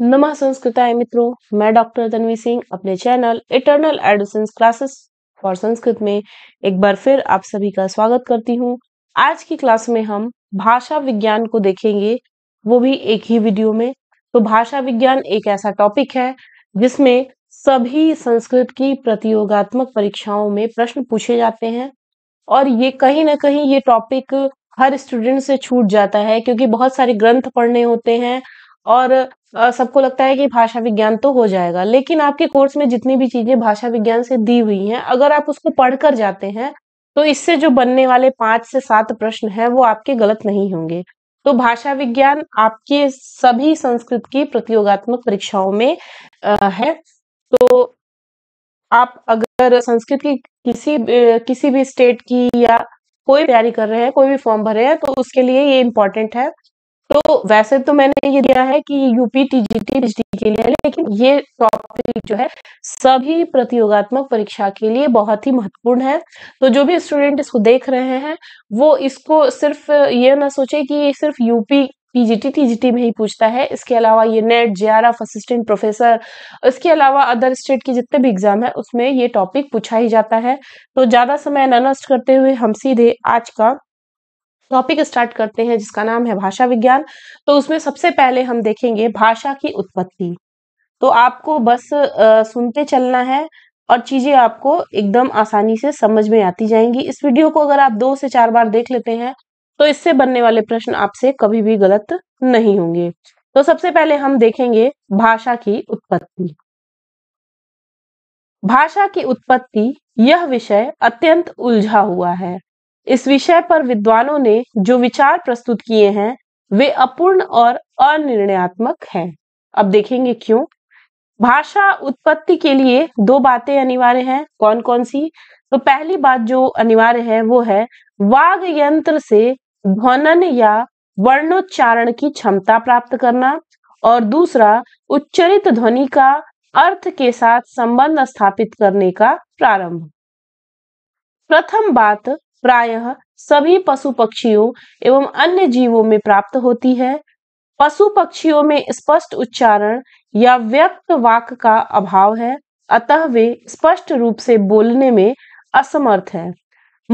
नमा संस्कृताय मित्रों मैं डॉक्टर तनवी सिंह अपने channel eternal adolescence classes for Sanskrit में एक बार फिर आप सभी का स्वागत करती हूँ आज की क्लास में हम भाषा विज्ञान को देखेंगे वो भी एक ही वीडियो में तो भाषा विज्ञान एक ऐसा टॉपिक है जिसमें सभी संस्कृत की प्रतियोगात्मक परीक्षाओं में प्रश्न पूछे जाते हैं और ये कहीं ना कहीं ये टॉपिक हर स्टूडेंट से छूट जाता है क्योंकि बहुत सारे ग्रंथ पढ़ने होते हैं और सबको लगता है कि भाषा विज्ञान तो हो जाएगा लेकिन आपके कोर्स में जितनी भी चीजें भाषा विज्ञान से दी हुई हैं अगर आप उसको पढ़कर जाते हैं तो इससे जो बनने वाले पांच से सात प्रश्न हैं वो आपके गलत नहीं होंगे तो भाषा विज्ञान आपके सभी संस्कृत की प्रतियोगात्मक परीक्षाओं में आ, है तो आप अगर संस्कृत की किसी किसी भी स्टेट की या कोई तैयारी कर रहे हैं कोई भी फॉर्म भरे हैं तो उसके लिए ये इम्पोर्टेंट है तो वैसे तो मैंने ये दिया है कि यूपी टीजीटी पीजीटी के लिए लेकिन ये टॉपिक जो है सभी प्रतियोगात्मक परीक्षा के लिए बहुत ही महत्वपूर्ण है तो जो भी स्टूडेंट इसको देख रहे हैं वो इसको सिर्फ ये ना सोचे कि ये सिर्फ यूपी पीजीटी टीजीटी में ही पूछता है इसके अलावा ये नेट जेआरएफ असिस्टेंट प्रोफेसर इसके अलावा अदर स्टेट के जितने भी एग्जाम है उसमें ये टॉपिक पूछा ही जाता है तो ज्यादा समय न नष्ट करते हुए हम सीधे आज का टॉपिक स्टार्ट करते हैं जिसका नाम है भाषा विज्ञान तो उसमें सबसे पहले हम देखेंगे भाषा की उत्पत्ति तो आपको बस आ, सुनते चलना है और चीजें आपको एकदम आसानी से समझ में आती जाएंगी इस वीडियो को अगर आप दो से चार बार देख लेते हैं तो इससे बनने वाले प्रश्न आपसे कभी भी गलत नहीं होंगे तो सबसे पहले हम देखेंगे भाषा की उत्पत्ति भाषा की उत्पत्ति यह विषय अत्यंत उलझा हुआ है इस विषय पर विद्वानों ने जो विचार प्रस्तुत किए हैं वे अपूर्ण और अनिर्णयात्मक हैं अब देखेंगे क्यों भाषा उत्पत्ति के लिए दो बातें अनिवार्य हैं कौन कौन सी तो पहली बात जो अनिवार्य है वो है वाग यंत्र से ध्वनन या वर्णोच्चारण की क्षमता प्राप्त करना और दूसरा उच्चरित ध्वनि का अर्थ के साथ संबंध स्थापित करने का प्रारंभ प्रथम बात प्रायः सभी पशु पक्षियों एवं अन्य जीवों में प्राप्त होती है पशु पक्षियों में स्पष्ट उच्चारण या व्यक्त वाक का अभाव है अतः वे स्पष्ट रूप से बोलने में असमर्थ है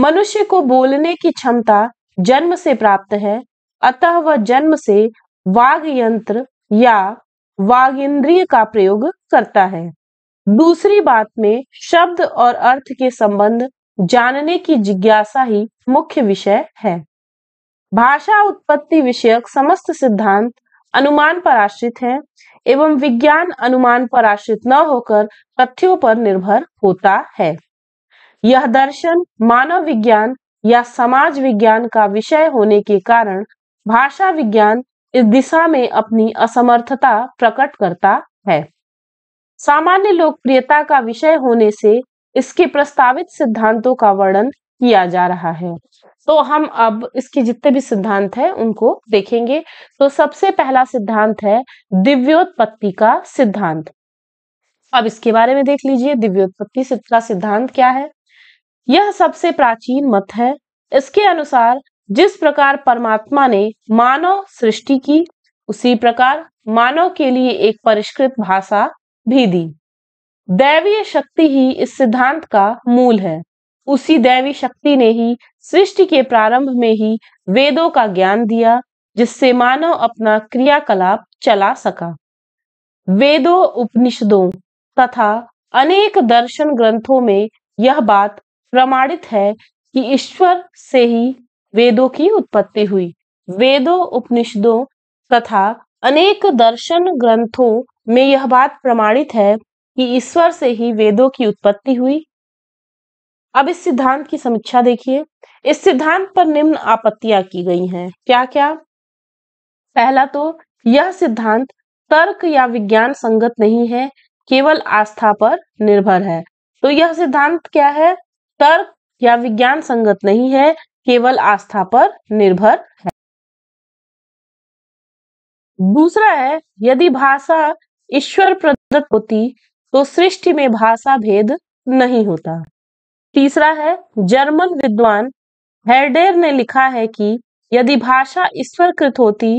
मनुष्य को बोलने की क्षमता जन्म से प्राप्त है अतः वह जन्म से वाग यंत्र या वाग इंद्रिय का प्रयोग करता है दूसरी बात में शब्द और अर्थ के संबंध जानने की जिज्ञासा ही मुख्य विषय है भाषा उत्पत्ति विषयक समस्त सिद्धांत अनुमान पर आश्रित है एवं विज्ञान अनुमान पर आश्रित न होकर तथ्यों पर निर्भर होता है यह दर्शन मानव विज्ञान या समाज विज्ञान का विषय होने के कारण भाषा विज्ञान इस दिशा में अपनी असमर्थता प्रकट करता है सामान्य लोकप्रियता का विषय होने से इसके प्रस्तावित सिद्धांतों का वर्णन किया जा रहा है तो हम अब इसके जितने भी सिद्धांत है उनको देखेंगे तो सबसे पहला सिद्धांत है दिव्योत्पत्ति का सिद्धांत अब इसके बारे में देख लीजिए दिव्योत्पत्ति का सिद्धांत क्या है यह सबसे प्राचीन मत है इसके अनुसार जिस प्रकार परमात्मा ने मानव सृष्टि की उसी प्रकार मानव के लिए एक परिष्कृत भाषा भी दी दैवीय शक्ति ही इस सिद्धांत का मूल है उसी दैवी शक्ति ने ही सृष्टि के प्रारंभ में ही वेदों का ज्ञान दिया जिससे मानव अपना क्रियाकलाप चला सका वेदों उपनिषदों तथा अनेक दर्शन ग्रंथों में यह बात प्रमाणित है कि ईश्वर से ही वेदों की उत्पत्ति हुई वेदों उपनिषदों तथा अनेक दर्शन ग्रंथों में यह बात प्रमाणित है कि ईश्वर से ही वेदों की उत्पत्ति हुई अब इस सिद्धांत की समीक्षा देखिए इस सिद्धांत पर निम्न आपत्तियां की गई हैं क्या क्या पहला तो यह सिद्धांत तर्क या विज्ञान संगत नहीं है केवल आस्था पर निर्भर है तो यह सिद्धांत क्या है तर्क या विज्ञान संगत नहीं है केवल आस्था पर निर्भर है दूसरा है यदि भाषा ईश्वर प्रदत्त होती तो सृष्टि में भाषा भेद नहीं होता तीसरा है जर्मन विद्वान हेडेर ने लिखा है कि यदि भाषा ईश्वरकृत होती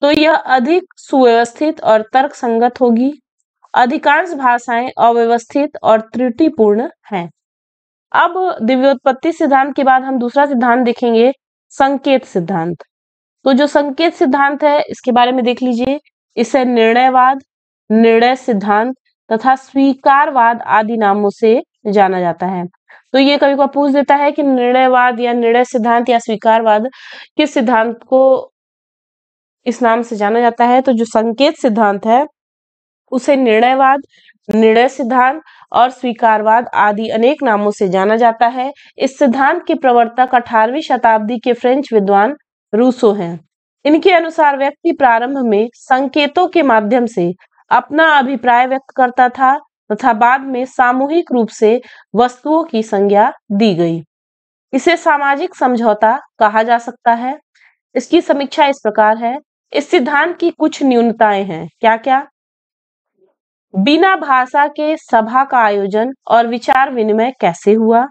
तो यह अधिक सुव्यवस्थित और तर्क संगत होगी अधिकांश भाषाएं अव्यवस्थित और त्रुटिपूर्ण हैं अब दिव्योत्पत्ति सिद्धांत के बाद हम दूसरा सिद्धांत देखेंगे संकेत सिद्धांत तो जो संकेत सिद्धांत है इसके बारे में देख लीजिए इसे निर्णयवाद निर्णय सिद्धांत तथा स्वीकारवाद आदि नामों से जाना जाता है तो ये कभी कभी पूछ देता है कि निर्णयवाद या निर्णय सिद्धांत या स्वीकारवाद किस सिद्धांत को इस नाम से जाना जाता है तो जो संकेत सिद्धांत है उसे निर्णयवाद निर्णय सिद्धांत और स्वीकारवाद आदि अनेक नामों से जाना जाता है इस सिद्धांत के प्रवर्तक अठारवी शताब्दी के फ्रेंच विद्वान रूसो हैं इनके अनुसार व्यक्ति प्रारंभ में संकेतों के माध्यम से अपना अभिप्राय व्यक्त करता था तथा बाद में सामूहिक रूप से वस्तुओं की संज्ञा दी गई इसे सामाजिक समझौता कहा जा सकता है इसकी समीक्षा इस प्रकार है इस सिद्धांत की कुछ न्यूनताएं हैं क्या क्या बिना भाषा के सभा का आयोजन और विचार विनिमय कैसे हुआ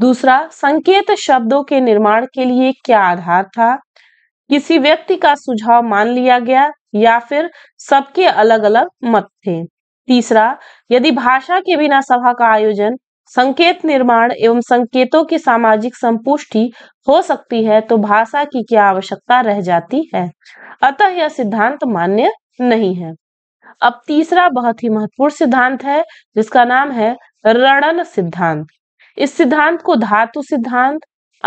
दूसरा संकेत शब्दों के निर्माण के लिए क्या आधार था किसी व्यक्ति का सुझाव मान लिया गया या फिर सबके अलग अलग मत थे तीसरा यदि भाषा के बिना सभा का आयोजन संकेत निर्माण एवं संकेतों की सामाजिक संपुष्टि हो सकती है तो भाषा की क्या आवश्यकता रह जाती है अतः यह सिद्धांत मान्य नहीं है अब तीसरा बहुत ही महत्वपूर्ण सिद्धांत है जिसका नाम है रणन सिद्धांत इस सिद्धांत को धातु सिद्धांत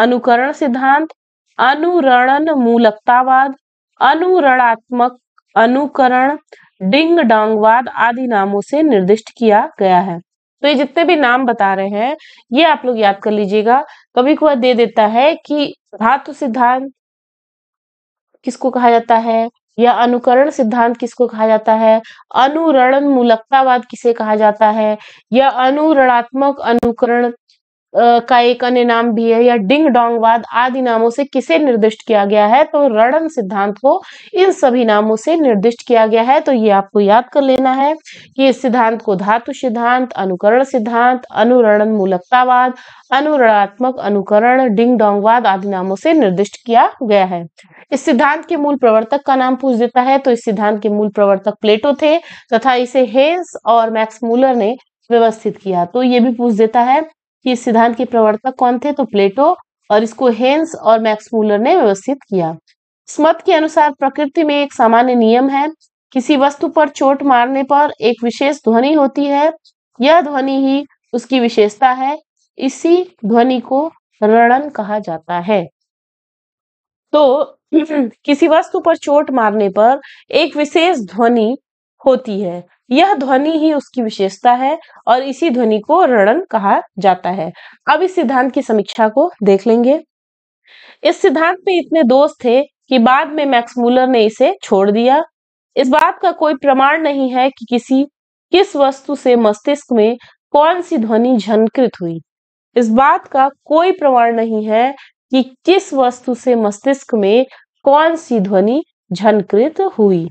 अनुकरण सिद्धांत अनुरणन मूलकतावाद अनुरणात्मक अनुकरण डिंग डांगवाद आदि नामों से निर्दिष्ट किया गया है तो ये जितने भी नाम बता रहे हैं ये आप लोग याद कर लीजिएगा कभी कभार दे देता है कि धातु सिद्धांत किसको कहा जाता है या अनुकरण सिद्धांत किसको कहा जाता है अनुरणन मूलकतावाद किसे कहा जाता है या अनुरणात्मक अनुकरण का एक अन्य नाम भी है या डिंग डोंगवाद आदि नामों से किसे निर्दिष्ट किया गया है तो रणन सिद्धांत को इन सभी नामों से निर्दिष्ट किया गया है तो ये आपको याद कर लेना है कि इस सिद्धांत को धातु सिद्धांत अनुकरण सिद्धांत अनुरणन मूलकतावाद अनुरणात्मक अनुकरण डिंग डोंगवाद आदि नामों से निर्दिष्ट किया गया है इस सिद्धांत के मूल प्रवर्तक का नाम पूछ देता है तो इस सिद्धांत के मूल प्रवर्तक प्लेटो थे तथा इसे हेन्स और मैक्स मूलर ने व्यवस्थित किया तो ये भी पूछ देता है कि इस सिद्धांत के प्रवर्तक कौन थे तो प्लेटो और इसको हेन्स और मैक्स ने व्यवस्थित किया स्मत के अनुसार प्रकृति में एक सामान्य नियम है किसी वस्तु पर चोट मारने पर एक विशेष ध्वनि होती है यह ध्वनि ही उसकी विशेषता है इसी ध्वनि को रणन कहा जाता है तो किसी वस्तु पर चोट मारने पर एक विशेष ध्वनि होती है यह ध्वनि ही उसकी विशेषता है और इसी ध्वनि को रणन कहा जाता है अब इस सिद्धांत की समीक्षा को देख लेंगे इस सिद्धांत में इतने दोष थे कि बाद में मूलर ने इसे छोड़ दिया इस बात का कोई प्रमाण नहीं है कि किसी किस वस्तु से मस्तिष्क में कौन सी ध्वनि झनकृत हुई इस बात का कोई प्रमाण नहीं है कि किस वस्तु से मस्तिष्क में कौन सी ध्वनि झनकृत हुई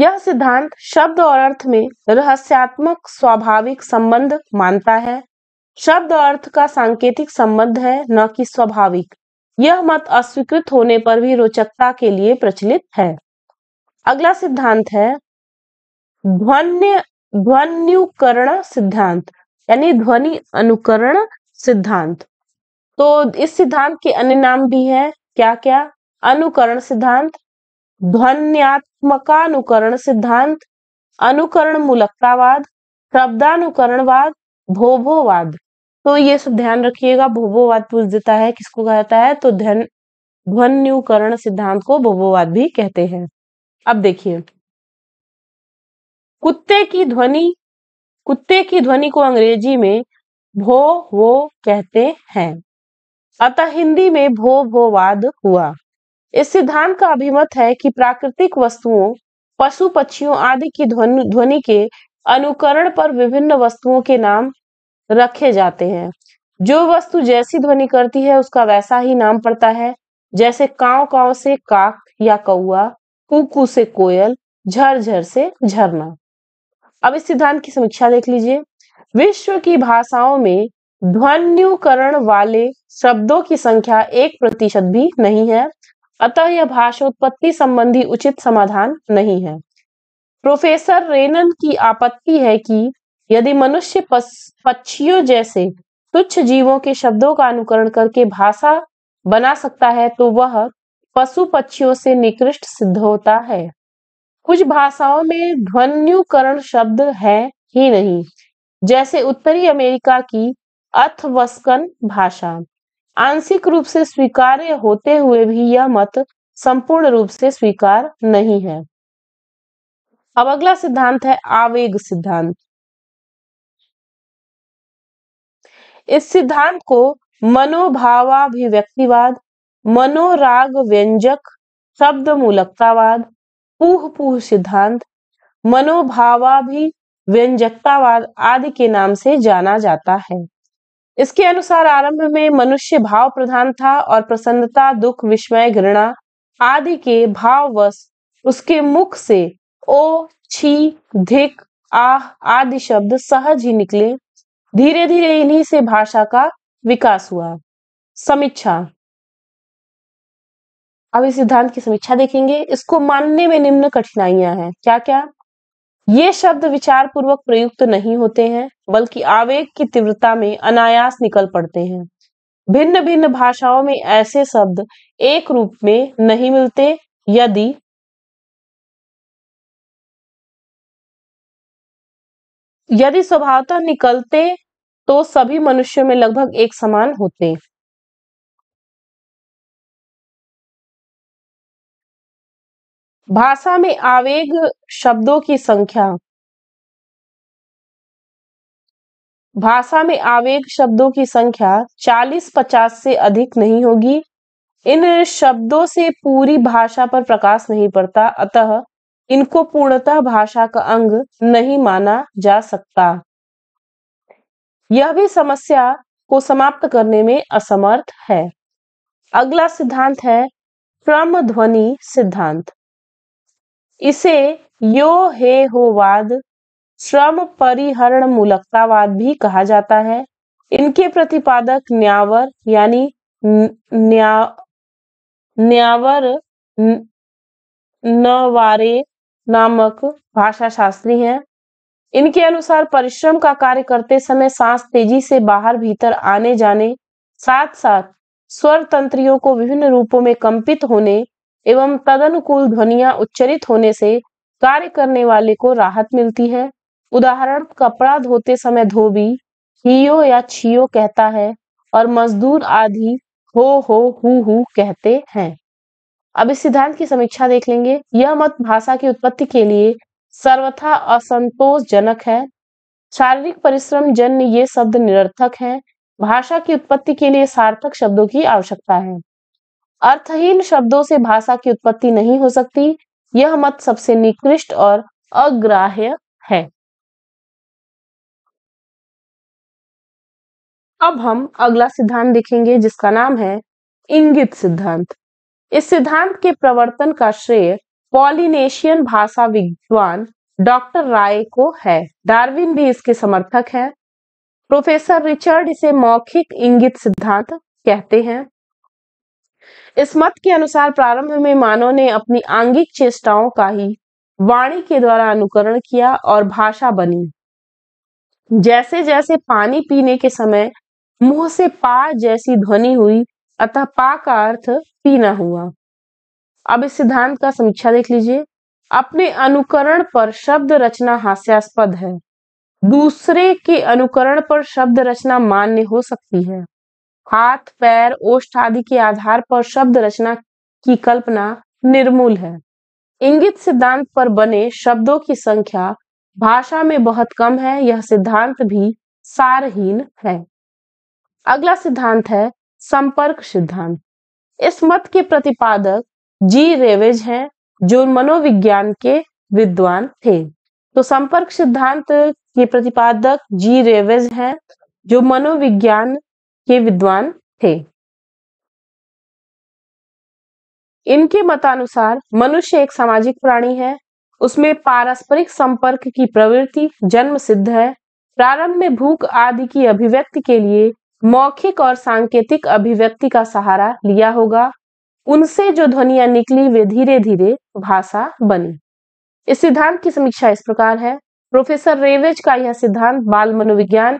यह सिद्धांत शब्द और अर्थ में रहस्यात्मक स्वाभाविक संबंध मानता है शब्द और अर्थ का सांकेतिक संबंध है न कि स्वाभाविक यह मत अस्वीकृत होने पर भी रोचकता के लिए प्रचलित है अगला सिद्धांत है ध्वन्य ध्वन्युकरण सिद्धांत यानी ध्वनि अनुकरण सिद्धांत तो इस सिद्धांत के अन्य नाम भी है क्या क्या अनुकरण सिद्धांत ध्वन्यात्मकानुकरण सिद्धांत अनुकरण मूलकतावाद शब्दानुकरणवाद भोभोवाद तो ये सब ध्यान रखिएगा भोभोवाद पूछ देता है किसको कहता है तो ध्यान ध्वन्युकरण सिद्धांत को भोभोवाद भी कहते हैं अब देखिए कुत्ते की ध्वनि कुत्ते की ध्वनि को अंग्रेजी में भो वो कहते हैं अतः हिंदी में भो भोवाद हुआ इस सिद्धांत का अभिमत है कि प्राकृतिक वस्तुओं पशु पक्षियों आदि की ध्वनि के अनुकरण पर विभिन्न वस्तुओं के नाम रखे जाते हैं जो वस्तु जैसी ध्वनि करती है उसका वैसा ही नाम पड़ता है जैसे काव काव से काक या कौआ कुकू से कोयल झरझर से झरना अब इस सिद्धांत की समीक्षा देख लीजिए विश्व की भाषाओं में ध्वन्युकरण वाले शब्दों की संख्या एक प्रतिशत भी नहीं है अतः यह भाषोत्पत्ति संबंधी उचित समाधान नहीं है प्रोफेसर रेनन की आपत्ति है कि यदि मनुष्य पक्षियों जैसे तुच्छ जीवों के शब्दों का अनुकरण करके भाषा बना सकता है तो वह पशु पक्षियों से निकृष्ट सिद्ध होता है कुछ भाषाओं में ध्वन्युकरण शब्द है ही नहीं जैसे उत्तरी अमेरिका की अथवस्कन भाषा आंशिक रूप से स्वीकार्य होते हुए भी यह मत संपूर्ण रूप से स्वीकार नहीं है अब अगला सिद्धांत है आवेग सिद्धांत इस सिद्धांत को मनोभावाभिव्यक्तिवाद मनोराग व्यंजक शब्द मूलकतावाद पूह पूह सिद्धांत मनोभावाभि व्यंजकतावाद आदि के नाम से जाना जाता है इसके अनुसार आरंभ में मनुष्य भाव प्रधान था और प्रसन्नता दुख विस्मय घृणा आदि के भाववश उसके मुख से ओ छी धिक आह आदि शब्द सहज ही निकले धीरे धीरे इन्हीं से भाषा का विकास हुआ समीक्षा अब इस सिद्धांत की समीक्षा देखेंगे इसको मानने में निम्न कठिनाइयां हैं क्या क्या ये शब्द विचार पूर्वक प्रयुक्त नहीं होते हैं बल्कि आवेग की तीव्रता में अनायास निकल पड़ते हैं भिन्न भिन्न भाषाओं में ऐसे शब्द एक रूप में नहीं मिलते यदि यदि स्वभावतः निकलते तो सभी मनुष्यों में लगभग एक समान होते भाषा में आवेग शब्दों की संख्या भाषा में आवेग शब्दों की संख्या 40-50 से अधिक नहीं होगी इन शब्दों से पूरी भाषा पर प्रकाश नहीं पड़ता अतः इनको पूर्णतः भाषा का अंग नहीं माना जा सकता यह भी समस्या को समाप्त करने में असमर्थ है अगला सिद्धांत है क्रम ध्वनि सिद्धांत इसे यो हे वाद श्रम परिहरण मूलकतावाद भी कहा जाता है इनके प्रतिपादक न्यावर यानी न्या, न्यावर नवारे नामक भाषा शास्त्री हैं इनके अनुसार परिश्रम का कार्य करते समय सांस तेजी से बाहर भीतर आने जाने साथ साथ स्वर तंत्रियों को विभिन्न रूपों में कंपित होने एवं तदनुकूल ध्वनिया उच्चरित होने से कार्य करने वाले को राहत मिलती है उदाहरण कपड़ा धोते समय धोबी हियो या छियो कहता है और मजदूर आदि हो हो हु हु कहते हैं अब इस सिद्धांत की समीक्षा देख लेंगे यह मत भाषा की उत्पत्ति के लिए सर्वथा असंतोषजनक है शारीरिक परिश्रम जन्य ये शब्द निरर्थक हैं भाषा की उत्पत्ति के लिए सार्थक शब्दों की आवश्यकता है अर्थहीन शब्दों से भाषा की उत्पत्ति नहीं हो सकती यह मत सबसे निकृष्ट और अग्राह्य है अब हम अगला सिद्धांत देखेंगे जिसका नाम है इंगित सिद्धांत इस सिद्धांत के प्रवर्तन का श्रेय पॉलिनेशियन भाषा विद्वान डॉक्टर राय को है डार्विन भी इसके समर्थक हैं प्रोफेसर रिचर्ड इसे मौखिक इंगित सिद्धांत कहते हैं इस मत के अनुसार प्रारंभ में मानव ने अपनी आंगिक चेष्टाओं का ही वाणी के द्वारा अनुकरण किया और भाषा बनी जैसे जैसे पानी पीने के समय मुंह से पा जैसी ध्वनि हुई अतः पा का अर्थ पीना हुआ अब इस सिद्धांत का समीक्षा देख लीजिए अपने अनुकरण पर शब्द रचना हास्यास्पद है दूसरे के अनुकरण पर शब्द रचना मान्य हो सकती है हाथ पैर ओष्ठ आदि के आधार पर शब्द रचना की कल्पना निर्मूल है इंगित सिद्धांत पर बने शब्दों की संख्या भाषा में बहुत कम है यह सिद्धांत भी सारहीन है अगला सिद्धांत है संपर्क सिद्धांत इस मत के प्रतिपादक जी रेवेज हैं जो मनोविज्ञान के विद्वान थे तो संपर्क सिद्धांत के प्रतिपादक जी रेवेज हैं जो मनोविज्ञान के विद्वान थे इनके मतानुसार मनुष्य एक सामाजिक प्राणी है उसमें पारस्परिक संपर्क की प्रवृत्ति जन्म सिद्ध है प्रारंभ में भूख आदि की अभिव्यक्ति के लिए मौखिक और सांकेतिक अभिव्यक्ति का सहारा लिया होगा उनसे जो ध्वनिया निकली वे धीरे धीरे भाषा बनी इस सिद्धांत की समीक्षा इस प्रकार है प्रोफेसर रेवेज का यह सिद्धांत बाल मनोविज्ञान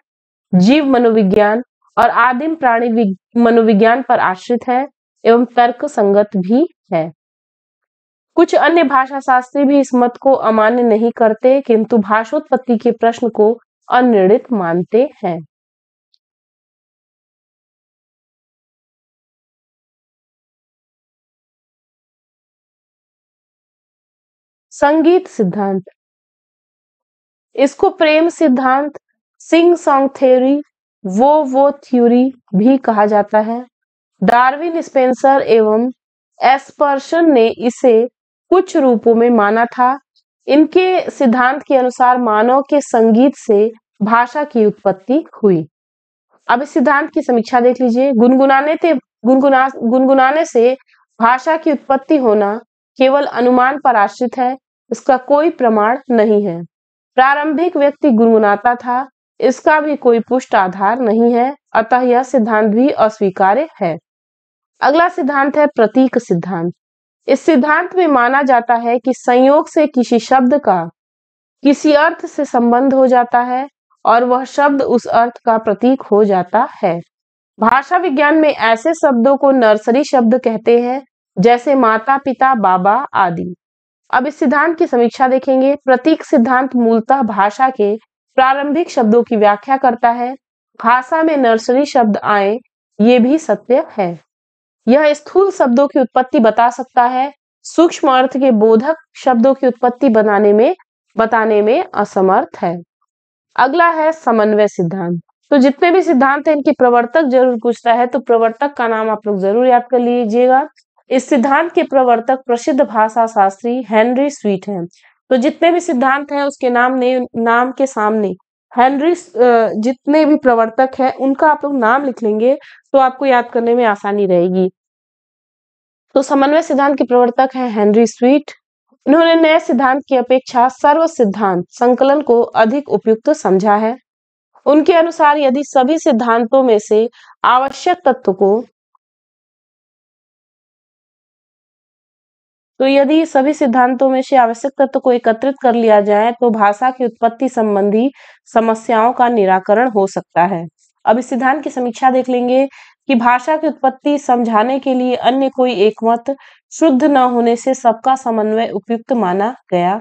जीव मनोविज्ञान और आदिम प्राणी मनोविज्ञान पर आश्रित है एवं तर्क संगत भी है कुछ अन्य भाषा शास्त्री भी इस मत को अमान्य नहीं करते किंतु भाषोत्पत्ति के प्रश्न को अनिर्णित मानते हैं संगीत सिद्धांत इसको प्रेम सिद्धांत सिंग सॉन्ग थ्योरी वो वो थ्योरी भी कहा जाता है डार्विन स्पेंसर एवं एस्पर्शन ने इसे कुछ रूपों में माना था इनके सिद्धांत के अनुसार मानव के संगीत से भाषा की उत्पत्ति हुई अब इस सिद्धांत की समीक्षा देख लीजिए गुनगुनाने थे गुनगुना गुनगुनाने से भाषा की उत्पत्ति होना केवल अनुमान पर आश्रित है इसका कोई प्रमाण नहीं है प्रारंभिक व्यक्ति गुनगुनाता था इसका भी कोई पुष्ट आधार नहीं है अतः यह सिद्धांत भी अस्वीकार्य है अगला सिद्धांत है प्रतीक सिद्धांत इस सिद्धांत में माना जाता है कि संयोग से किसी शब्द का किसी अर्थ से संबंध हो जाता है और वह शब्द उस अर्थ का प्रतीक हो जाता है भाषा विज्ञान में ऐसे शब्दों को नर्सरी शब्द कहते हैं जैसे माता पिता बाबा आदि अब इस सिद्धांत की समीक्षा देखेंगे प्रतीक सिद्धांत मूलतः भाषा के प्रारंभिक शब्दों की व्याख्या करता है भाषा में नर्सरी शब्द आए ये भी सत्य है यह स्थूल शब्दों की उत्पत्ति बता सकता है सूक्ष्म अर्थ के बोधक शब्दों की उत्पत्ति बनाने में बताने में असमर्थ है अगला है समन्वय सिद्धांत तो जितने भी सिद्धांत है इनकी प्रवर्तक जरूर पूछता है तो प्रवर्तक का नाम आप लोग जरूर याद कर लीजिएगा इस सिद्धांत के प्रवर्तक प्रसिद्ध भाषा शास्त्री हेनरी स्वीट हैं तो जितने भी सिद्धांत हैं उसके नाम ने नाम के सामने हेनरी जितने भी प्रवर्तक हैं उनका आप लोग नाम लिख लेंगे तो आपको याद करने में आसानी रहेगी तो समन्वय सिद्धांत के प्रवर्तक हैं हेनरी स्वीट उन्होंने नए सिद्धांत की अपेक्षा सर्व सिद्धांत संकलन को अधिक उपयुक्त समझा है उनके अनुसार यदि सभी सिद्धांतों में से आवश्यक तत्व को तो यदि सभी सिद्धांतों में से आवश्यक तत्व को एकत्रित कर लिया जाए तो भाषा की उत्पत्ति संबंधी समस्याओं का निराकरण हो सकता है अब इस सिद्धांत की समीक्षा देख लेंगे कि भाषा की उत्पत्ति समझाने के लिए अन्य कोई एकमत शुद्ध न होने से सबका समन्वय उपयुक्त माना गया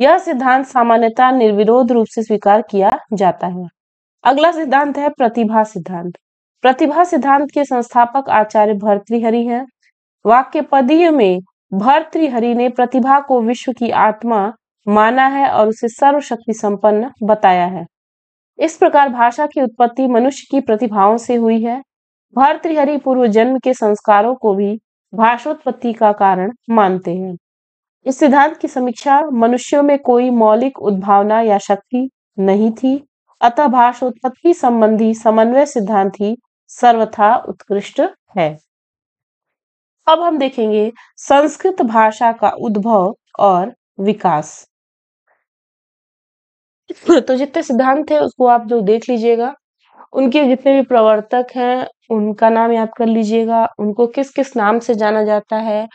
यह सिद्धांत सामान्यतः निर्विरोध रूप से स्वीकार किया जाता है अगला सिद्धांत है प्रतिभा सिद्धांत प्रतिभा सिद्धांत के संस्थापक आचार्य भर्तृहरि हैं वाक्य पदीय में भर्तृहरि ने प्रतिभा को विश्व की आत्मा माना है और उसे सर्वशक्ति संपन्न बताया है इस प्रकार भाषा की उत्पत्ति मनुष्य की प्रतिभाओं से हुई है भर्तृहरि पूर्व जन्म के संस्कारों को भी भाषोत्पत्ति का कारण मानते हैं इस सिद्धांत की समीक्षा मनुष्यों में कोई मौलिक उद्भावना या शक्ति नहीं थी अतः भाषोत्पत्ति संबंधी समन्वय सिद्धांत ही सर्वथा उत्कृष्ट है अब हम देखेंगे संस्कृत भाषा का उद्भव और विकास तो जितने सिद्धांत थे उसको आप जो देख लीजिएगा उनके जितने भी प्रवर्तक हैं उनका नाम याद कर लीजिएगा उनको किस किस नाम से जाना जाता है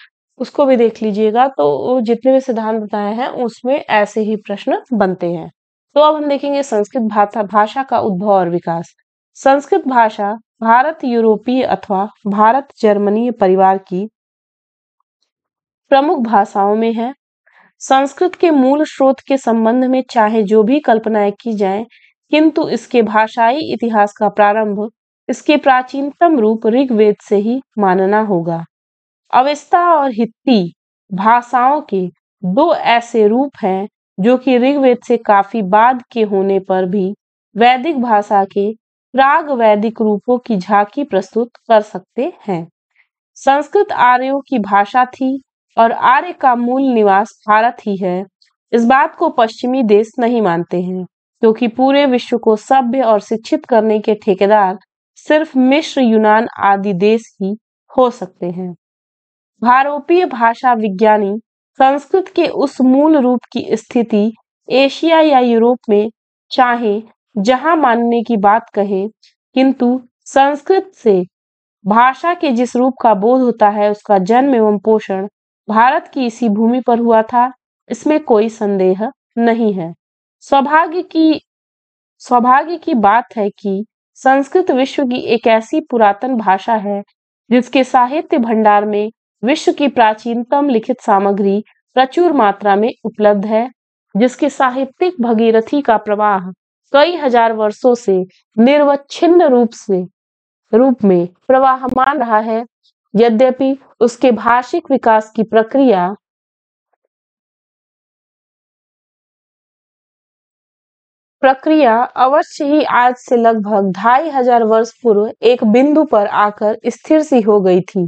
उसको भी देख लीजिएगा तो जितने भी सिद्धांत बताए हैं उसमें ऐसे ही प्रश्न बनते हैं तो अब हम देखेंगे संस्कृत भाषा भाषा का उद्भव और विकास संस्कृत भाषा भारत यूरोपीय अथवा भारत जर्मनीय परिवार की प्रमुख भाषाओं में है संस्कृत के मूल स्रोत के संबंध में चाहे जो भी कल्पनाएं की जाएं, किंतु इसके भाषाई इतिहास का प्रारंभ इसके प्राचीनतम रूप ऋग्वेद से ही मानना होगा अवेस्ता और हित्ती भाषाओं के दो ऐसे रूप हैं जो कि ऋग्वेद से काफी बाद के होने पर भी वैदिक भाषा के प्राग वैदिक रूपों की झांकी प्रस्तुत कर सकते हैं संस्कृत आर्यों की भाषा थी और आर्य का मूल निवास भारत ही है इस बात को पश्चिमी देश नहीं मानते हैं क्योंकि पूरे विश्व को सभ्य और शिक्षित करने के ठेकेदार सिर्फ मिश्र यूनान आदि देश ही हो सकते हैं भारोपीय भाषा विज्ञानी संस्कृत के उस मूल रूप की स्थिति एशिया या यूरोप में चाहे जहां मानने की बात कहे किंतु संस्कृत से भाषा के जिस रूप का बोध होता है उसका जन्म एवं पोषण भारत की इसी भूमि पर हुआ था इसमें कोई संदेह नहीं है सौभाग्य की सौभाग्य की बात है कि संस्कृत विश्व की एक ऐसी पुरातन भाषा है जिसके साहित्य भंडार में विश्व की प्राचीनतम लिखित सामग्री प्रचुर मात्रा में उपलब्ध है जिसके साहित्यिक भगीरथी का प्रवाह कई हजार वर्षों से निर्वच्छिन्न रूप से रूप में प्रवाहमान रहा है यद्यपि उसके भाषिक विकास की प्रक्रिया प्रक्रिया अवश्य ही आज से लगभग ढाई हजार वर्ष पूर्व एक बिंदु पर आकर स्थिर सी हो गई थी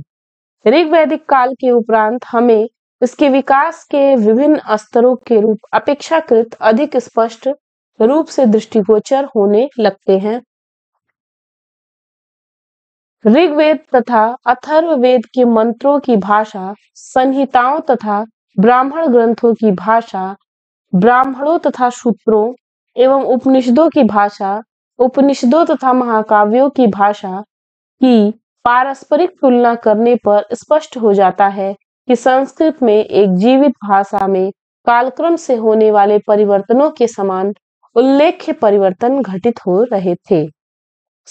ऋग वैदिक काल के उपरांत हमें इसके विकास के विभिन्न स्तरों के रूप अपेक्षाकृत अधिक स्पष्ट रूप से दृष्टिगोचर होने लगते हैं ऋग्वेद तथा अथर्ववेद के मंत्रों की भाषा संहिताओं तथा ब्राह्मण ग्रंथों की भाषा ब्राह्मणों तथा सूत्रों एवं उपनिषदों की भाषा उपनिषदों तथा महाकाव्यों की भाषा की पारस्परिक तुलना करने पर स्पष्ट हो जाता है कि संस्कृत में एक जीवित भाषा में कालक्रम से होने वाले परिवर्तनों के समान उल्लेख्य परिवर्तन घटित हो रहे थे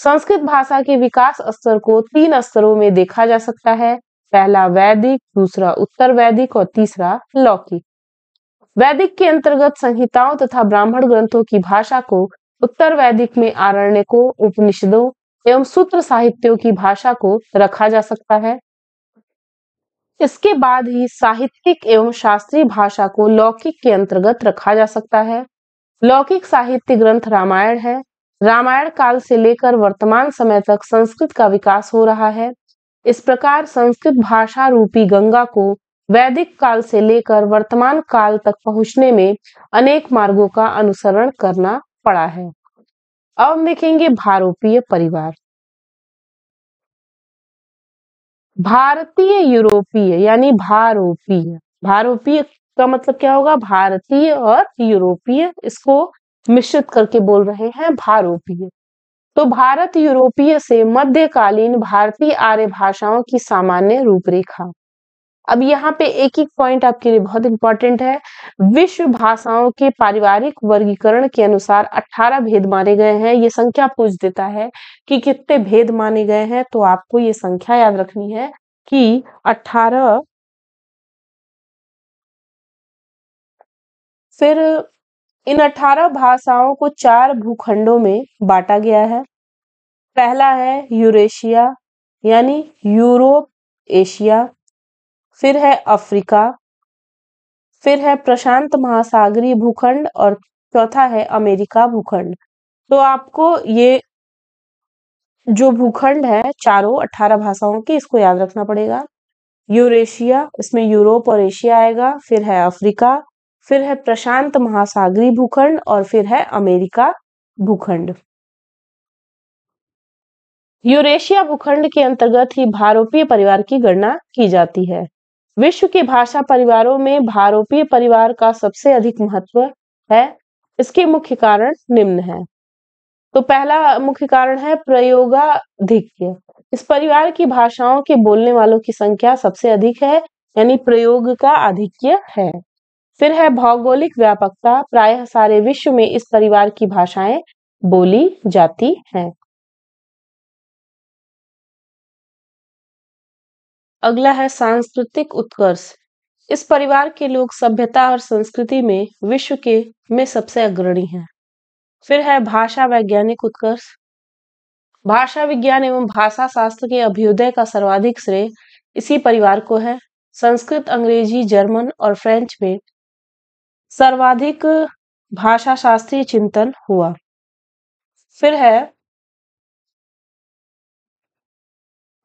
संस्कृत भाषा के विकास स्तर को तीन स्तरों में देखा जा सकता है पहला वैदिक दूसरा उत्तर वैदिक और तीसरा लौकिक वैदिक के अंतर्गत संहिताओं तथा ब्राह्मण ग्रंथों की भाषा को उत्तर वैदिक में आरण्यकों उपनिषदों एवं सूत्र साहित्यों की भाषा को रखा जा सकता है इसके बाद ही साहित्यिक एवं शास्त्रीय भाषा को लौकिक के अंतर्गत रखा जा सकता है लौकिक साहित्य ग्रंथ रामायण है रामायण काल से लेकर वर्तमान समय तक संस्कृत का विकास हो रहा है इस प्रकार संस्कृत भाषा रूपी गंगा को वैदिक काल से लेकर वर्तमान काल तक पहुंचने में अनेक मार्गों का अनुसरण करना पड़ा है अब हम देखेंगे भारोपीय परिवार भारतीय यूरोपीय यानी भारोपीय भारोपीय का तो मतलब क्या होगा भारतीय और यूरोपीय इसको मिश्रित करके बोल रहे हैं भारोपीय तो भारत यूरोपीय से मध्यकालीन भारतीय आर्य भाषाओं की सामान्य रूपरेखा अब यहाँ पे एक एक पॉइंट आपके लिए बहुत इंपॉर्टेंट है विश्व भाषाओं के पारिवारिक वर्गीकरण के अनुसार 18 भेद माने गए हैं ये संख्या पूछ देता है कि कितने भेद माने गए हैं तो आपको ये संख्या याद रखनी है कि 18 फिर इन 18 भाषाओं को चार भूखंडों में बांटा गया है पहला है यूरेशिया यानी यूरोप एशिया फिर है अफ्रीका फिर है प्रशांत महासागरीय भूखंड और चौथा है अमेरिका भूखंड तो आपको ये जो भूखंड है चारों अठारह भाषाओं की इसको याद रखना पड़ेगा यूरेशिया इसमें यूरोप और एशिया आएगा फिर है अफ्रीका फिर है प्रशांत महासागरी भूखंड और फिर है अमेरिका भूखंड यूरेशिया भूखंड के अंतर्गत ही भारोपीय परिवार की गणना की जाती है विश्व के भाषा परिवारों में भारोपीय परिवार का सबसे अधिक महत्व है इसके मुख्य कारण निम्न है तो पहला मुख्य कारण है प्रयोगाधिक्य इस परिवार की भाषाओं के बोलने वालों की संख्या सबसे अधिक है यानी प्रयोग का आधिक्य है फिर है भौगोलिक व्यापकता प्रायः सारे विश्व में इस परिवार की भाषाएं बोली जाती हैं अगला है सांस्कृतिक उत्कर्ष इस परिवार के लोग सभ्यता और संस्कृति में विश्व के में सबसे अग्रणी हैं फिर है भाषा वैज्ञानिक उत्कर्ष भाषा विज्ञान एवं भाषा शास्त्र के अभ्युदय का सर्वाधिक श्रेय इसी परिवार को है संस्कृत अंग्रेजी जर्मन और फ्रेंच में सर्वाधिक भाषा शास्त्रीय चिंतन हुआ फिर है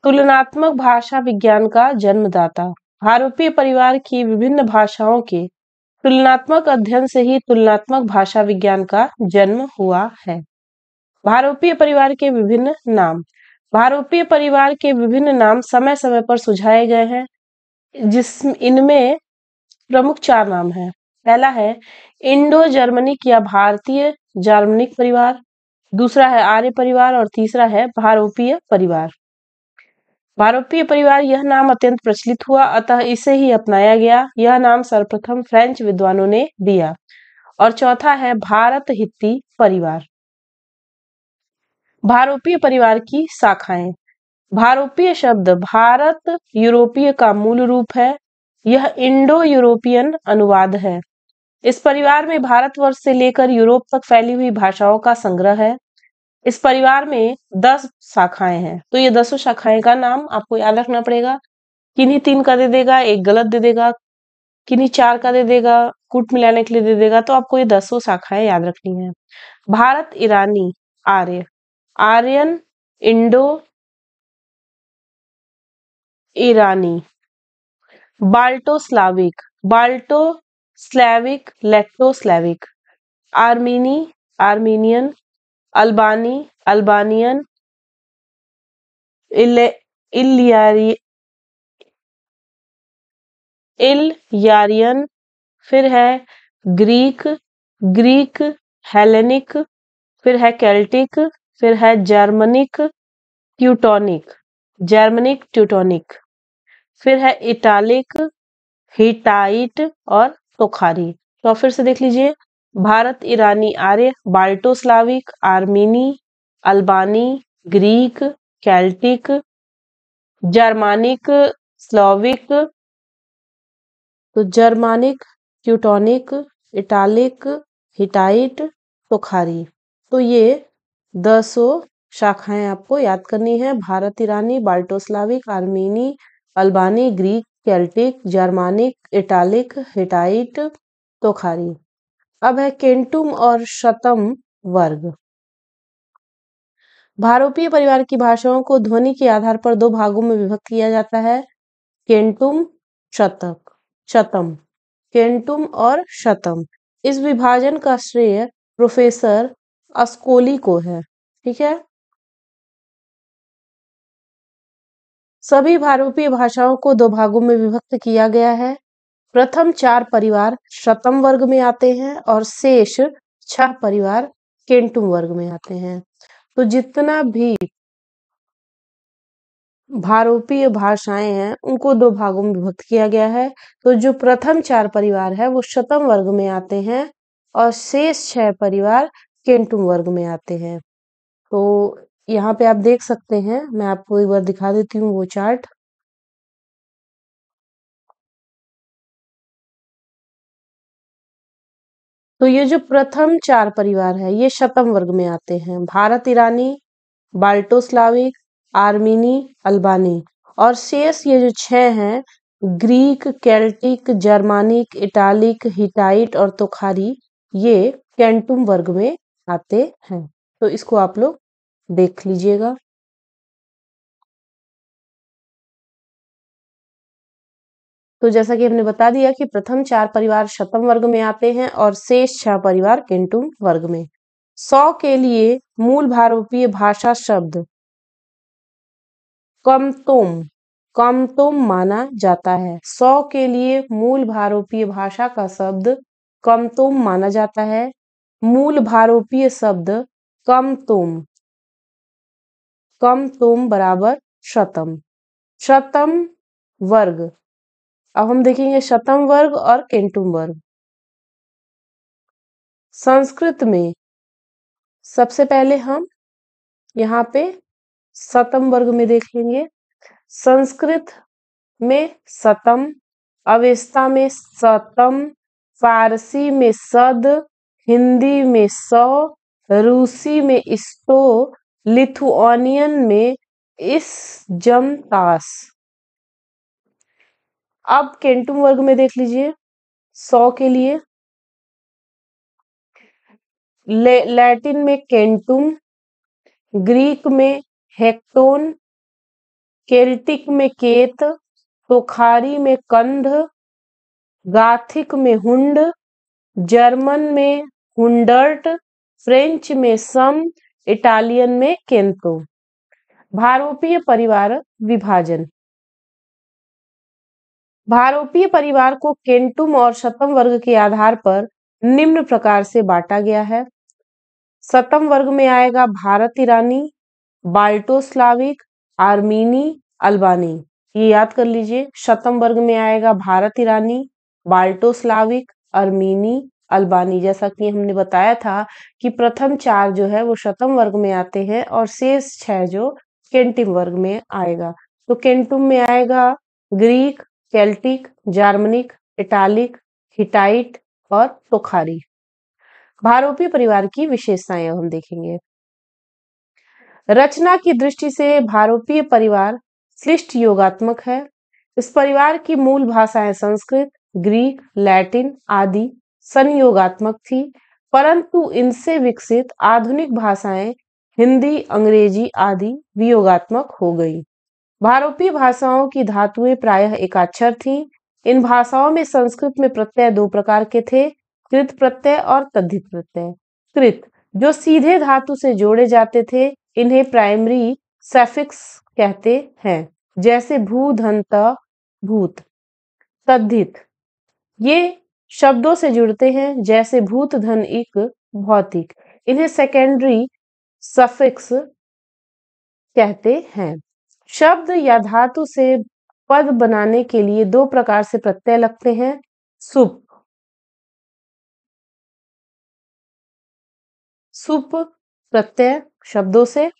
तुलनात्मक भाषा विज्ञान का जन्मदाता भारतीय परिवार की विभिन्न भाषाओं के तुलनात्मक अध्ययन से ही तुलनात्मक भाषा विज्ञान का जन्म हुआ है भारतीय परिवार के विभिन्न नाम भारतीय परिवार के विभिन्न नाम समय समय पर सुझाए गए हैं जिस इनमें प्रमुख चार नाम हैं पहला है इंडो जर्मनिक या भारतीय जर्मनिक परिवार दूसरा है आर्य परिवार और तीसरा है भारोपीय परिवार भारोपीय परिवार यह नाम अत्यंत प्रचलित हुआ अतः इसे ही अपनाया गया यह नाम सर्वप्रथम फ्रेंच विद्वानों ने दिया और चौथा है भारत हित्ती परिवार भारोपीय परिवार की शाखाएं भारोपीय शब्द भारत यूरोपीय का मूल रूप है यह इंडो यूरोपियन अनुवाद है इस परिवार में भारतवर्ष से लेकर यूरोप तक फैली हुई भाषाओं का संग्रह है इस परिवार में दस शाखाएं हैं तो ये दसों शाखाएं का नाम आपको याद रखना पड़ेगा किन्हीं तीन का दे देगा एक गलत दे देगा किन्हीं चार का दे देगा कूट मिलाने के लिए दे देगा तो आपको ये दसों शाखाएं याद रखनी है भारत ईरानी आर्य आर्यन इंडो ईरानी Balto Slavic Balto Slavic Letto Slavic आर्मीनी आर्मीनियन अल्बानी अल्बानियन यारियन फिर है ग्रीक ग्रीक हेलेनिक फिर है कैल्टिक फिर है जर्मनिक ट्यूटोनिक जर्मनिक ट्यूटोनिक फिर है इटालिक हिटाइट और तो खारी तो फिर से देख लीजिए भारत ईरानी आर्य बाल्टोस्लाविक आर्मीनी अल्बानी ग्रीक कैल्टिक जर्मानिक स्लोविक तो जर्मानिक क्यूटोनिक इटालिक हिटाइट टोखारी तो, तो ये दस शाखाएं आपको याद करनी है भारत ईरानी बाल्टोस्लाविक आर्मीनी अल्बानी Greek Celtic Germanic Italic Hittite तोखारी अब है केंटुम और शतम वर्ग भारोपीय परिवार की भाषाओं को ध्वनि के आधार पर दो भागों में विभक्त किया जाता है केंटुम शतक शतम केंटुम और शतम इस विभाजन का श्रेय प्रोफेसर अस्कोली को है ठीक है सभी भारतीय भाषाओं को दो भागों में विभक्त किया गया है प्रथम चार परिवार शतम वर्ग में आते हैं और शेष छह परिवार केंटुम वर्ग में आते हैं तो जितना भी भारोपीय भाषाएं हैं उनको दो भागों में विभक्त किया गया है तो जो प्रथम चार परिवार है वो शतम वर्ग में आते हैं और शेष छह परिवार केंटुम वर्ग में आते हैं तो यहाँ पे आप देख सकते हैं मैं आपको एक बार दिखा देती हूँ वो चार्ट तो ये जो प्रथम चार परिवार है ये शतम वर्ग में आते हैं भारत ईरानी बाल्टोस्लाविक आर्मीनी अल्बानी और शेष ये जो छह हैं Greek Celtic Germanic Italic Hittite और तोखारी ये कैंटुम वर्ग में आते हैं तो इसको आप लोग देख लीजिएगा। तो जैसा कि हमने बता दिया कि प्रथम चार परिवार शतम वर्ग में आते हैं और शेष छह परिवार केंटुम वर्ग में सौ के लिए मूल भारूपीय भाषा शब्द कमतोम कमतोम माना जाता है सौ के लिए मूल भारूपीय भाषा का शब्द कमतोम माना जाता है मूल भारूपीय शब्द कमतोम कम तुम बराबर शतम शतम वर्ग अब हम देखेंगे शतम वर्ग और केंटुम वर्ग संस्कृत में सबसे पहले हम यहाँ पे सतम वर्ग में देखेंगे संस्कृत में सतम अवेस्ता में सतम फारसी में सद हिंदी में सौ रूसी में स्टो लिथुआनियन में इस जमतास अब केंटुम वर्ग में देख लीजिए सौ के लिए ले, लैटिन में केंटुम ग्रीक में हेक्टोन केल्टिक में केत तोखारी में कंध गाथिक में हुंड जर्मन में हुंडर्ट फ्रेंच में सम इटालियन में केंतो भारोपीय परिवार विभाजन भारोपीय परिवार को केंटुम और सतम वर्ग के आधार पर निम्न प्रकार से बांटा गया है सतम वर्ग में आएगा भारत ईरानी बाल्टोस्लाविक आर्मीनी अल्बानी ये याद कर लीजिए सतम वर्ग में आएगा भारत ईरानी बाल्टोस्लाविक आर्मीनी अर्मीनी अल्बानी जैसा कि हमने बताया था कि प्रथम चार जो है वो शतम वर्ग में आते हैं और शेष छह जो केंटिम वर्ग में आएगा तो केंटुम में आएगा Greek Celtic Germanic Italic Hittite और टोखारी भारोपी परिवार की विशेषताएं हम देखेंगे रचना की दृष्टि से भारोपीय परिवार श्लिष्ट योगात्मक है इस परिवार की मूल भाषाएं संस्कृत ग्रीक लैटिन आदि संयोगात्मक थी परंतु इनसे विकसित आधुनिक भाषाएं हिंदी अंग्रेजी आदि वियोगात्मक हो गई भारोपी भाषाओं की धातुएं प्रायः एकाक्षर थी इन भाषाओं में संस्कृत में प्रत्यय दो प्रकार के थे कृत प्रत्यय और तद्धित प्रत्यय कृत जो सीधे धातु से जोड़े जाते थे इन्हें प्राइमरी सेफिक्स कहते हैं जैसे भू धनता भूत तद्धित ये शब्दों से जुड़ते हैं जैसे भूत धन एक भौतिक इन्हें सेकेंडरी सफिक्स कहते हैं शब्द या धातु से पद बनाने के लिए दो प्रकार से प्रत्यय लगते हैं सुप सुप प्रत्यय शब्दों से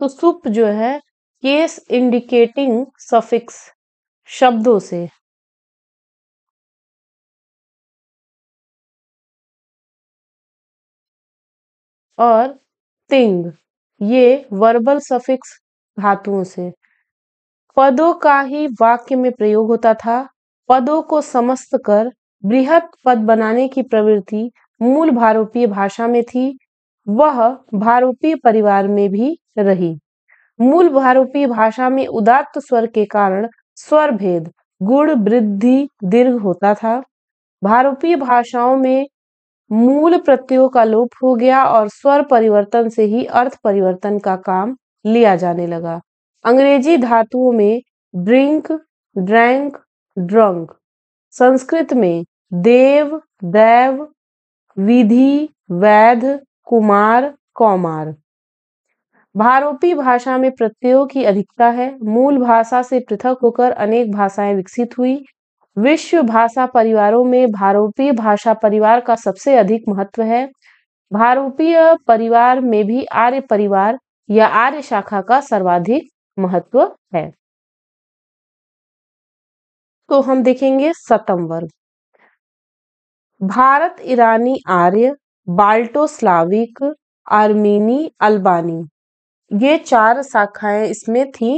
तो सुप जो है केस इंडिकेटिंग सफिक्स शब्दों से। और तिंग, ये वर्बल सफ़िक्स धातुओं से। पदों का ही वाक्य में प्रयोग होता था। पदों को समस्त कर बृहत पद बनाने की प्रवृत्ति मूल भारूपीय भाषा में थी। वह भारूपीय परिवार में भी रही। मूल भारूपीय भाषा में उदात्त स्वर के कारण स्वर भेद गुण वृद्धि दीर्घ होता था भारतीय भाषाओं में मूल प्रत्ययों का लोप हो गया और स्वर परिवर्तन से ही अर्थ परिवर्तन का काम लिया जाने लगा अंग्रेजी धातुओं में ड्रिंक ड्रैंक ड्रंक संस्कृत में देव दैव विधि वैध कुमार कौमार भारोपी भाषा में प्रत्ययों की अधिकता है मूल भाषा से पृथक होकर अनेक भाषाएं विकसित हुई विश्व भाषा परिवारों में भारोपीय भाषा परिवार का सबसे अधिक महत्व है भारोपीय परिवार में भी आर्य परिवार या आर्य शाखा का सर्वाधिक महत्व है तो हम देखेंगे सतम वर्ग भारत ईरानी आर्य बाल्टो स्लाविक आर्मीनी अल्बानी ये चार शाखाएं इसमें थी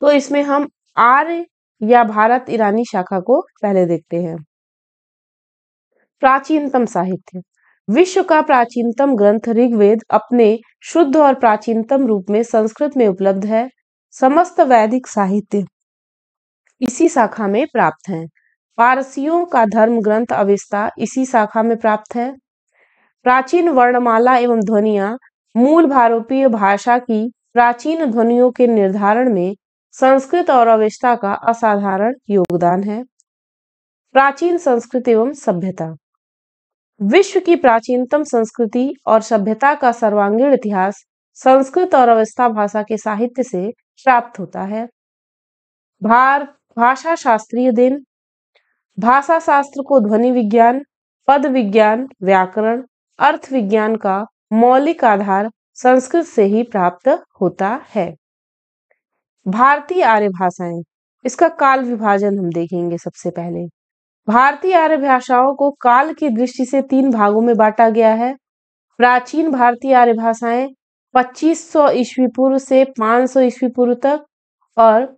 तो इसमें हम आर्य या भारत ईरानी शाखा को पहले देखते हैं प्राचीनतम साहित्य विश्व का प्राचीनतम ग्रंथ ऋग्वेद अपने शुद्ध और प्राचीनतम रूप में संस्कृत में उपलब्ध है समस्त वैदिक साहित्य इसी शाखा में प्राप्त है पारसियों का धर्म ग्रंथ अविस्ता इसी शाखा में प्राप्त है प्राचीन वर्णमाला एवं ध्वनिया मूल भारतीय भाषा की प्राचीन ध्वनियों के निर्धारण में संस्कृत और अवेस्ता का असाधारण योगदान है प्राचीन संस्कृत एवं सभ्यता विश्व की प्राचीनतम संस्कृति और सभ्यता का सर्वांगीण इतिहास संस्कृत और अवस्था भाषा के साहित्य से प्राप्त होता है भारत भाषा शास्त्रीय दिन भाषा शास्त्र को ध्वनि विज्ञान पद विज्ञान व्याकरण अर्थ विज्ञान का मौलिक आधार संस्कृत से ही प्राप्त होता है भारतीय आर्य भाषाएं इसका काल विभाजन हम देखेंगे सबसे पहले भारतीय आर्य भाषाओं को काल की दृष्टि से तीन भागों में बांटा गया है प्राचीन भारतीय आर्य भाषाएं 2500 ईस्वी पूर्व से 500 ईस्वी पूर्व तक और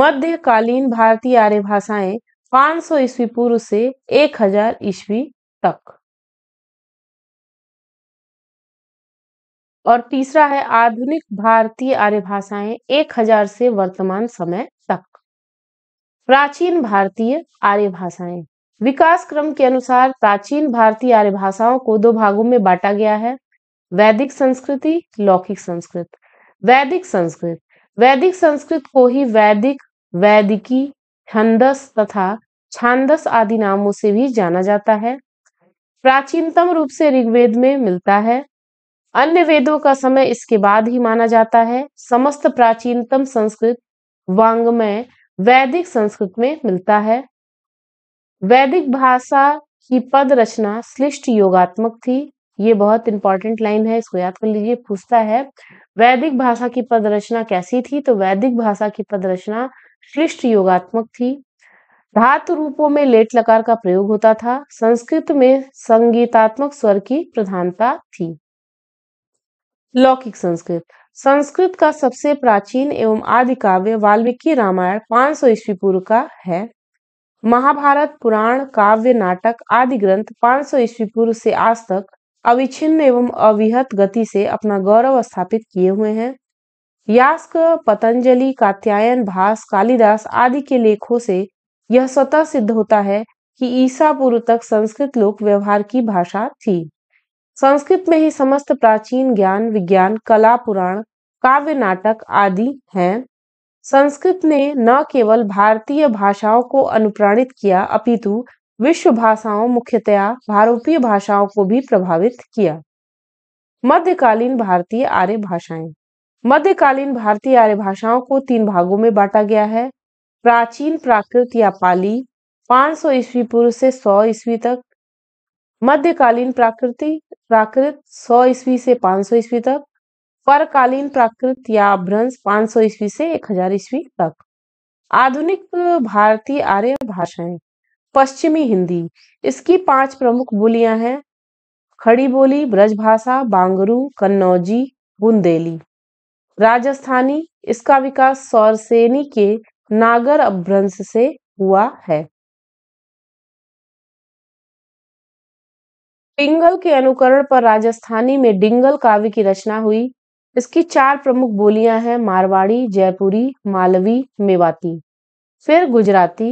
मध्यकालीन भारतीय आर्य भाषाएं 500 ईस्वी पूर्व से 1000 ईस्वी तक और तीसरा है आधुनिक भारतीय आर्य भाषाएं 1000 से वर्तमान समय तक प्राचीन भारतीय आर्य भाषाएं विकास क्रम के अनुसार प्राचीन भारतीय आर्य भाषाओं को दो भागों में बांटा गया है वैदिक संस्कृति लौकिक संस्कृत वैदिक संस्कृत वैदिक संस्कृत को ही वैदिक वैदिकी छंदस तथा छांदस आदि नामों से भी जाना जाता है प्राचीनतम रूप से ऋग्वेद में मिलता है अन्य वेदों का समय इसके बाद ही माना जाता है समस्त प्राचीनतम संस्कृत वांग्मय वैदिक संस्कृत में मिलता है वैदिक भाषा की पद रचना श्लिष्ट योगात्मक थी ये बहुत इंपॉर्टेंट लाइन है इसको याद कर लीजिए पूछता है वैदिक भाषा की पद रचना कैसी थी तो वैदिक भाषा की पद रचना श्लिष्ट योगात्मक थी धातु रूपों में लेट लकार का प्रयोग होता था संस्कृत में संगीतात्मक स्वर की प्रधानता थी लौकिक संस्कृत संस्कृत का सबसे प्राचीन एवं आदि काव्य वाल्मीकि रामायण 500 सौ ईस्वी पूर्व का है महाभारत पुराण काव्य नाटक आदि ग्रंथ 500 सौ ईस्वी पूर्व से आज तक अविच्छिन्न एवं अविहत गति से अपना गौरव स्थापित किए हुए हैं यास्क पतंजलि कात्यायन भास कालिदास आदि के लेखों से यह स्वतः सिद्ध होता है कि ईसा पूर्व तक संस्कृत लोक व्यवहार की भाषा थी संस्कृत में ही समस्त प्राचीन ज्ञान विज्ञान कला पुराण काव्य नाटक आदि हैं संस्कृत ने न केवल भारतीय भाषाओं को अनुप्राणित किया अपितु विश्व भाषाओं मुख्यतया भारतीय भाषाओं को भी प्रभावित किया मध्यकालीन भारतीय आर्य भाषाएं मध्यकालीन भारतीय आर्य भाषाओं को तीन भागों में बांटा गया है प्राचीन प्राकृत या पाली 500 ईस्वी पूर्व से 100 ईस्वी तक मध्यकालीन प्राकृति प्राकृत 100 ईस्वी से 500 ईस्वी तक परकालीन प्राकृत या अभ्रंश 500 ईस्वी से 1000 ईस्वी तक आधुनिक भारतीय आर्य भाषाएं पश्चिमी हिंदी इसकी पांच प्रमुख बोलियां हैं खड़ी बोली ब्रजभाषा बांगरू कन्नौजी बुंदेली राजस्थानी इसका विकास सौरसेनी के नागर अभ्रंश से हुआ है पिंगल के अनुकरण पर राजस्थानी में डिंगल काव्य की रचना हुई इसकी चार प्रमुख बोलियां हैं मारवाड़ी जयपुरी मालवी मेवाती फिर गुजराती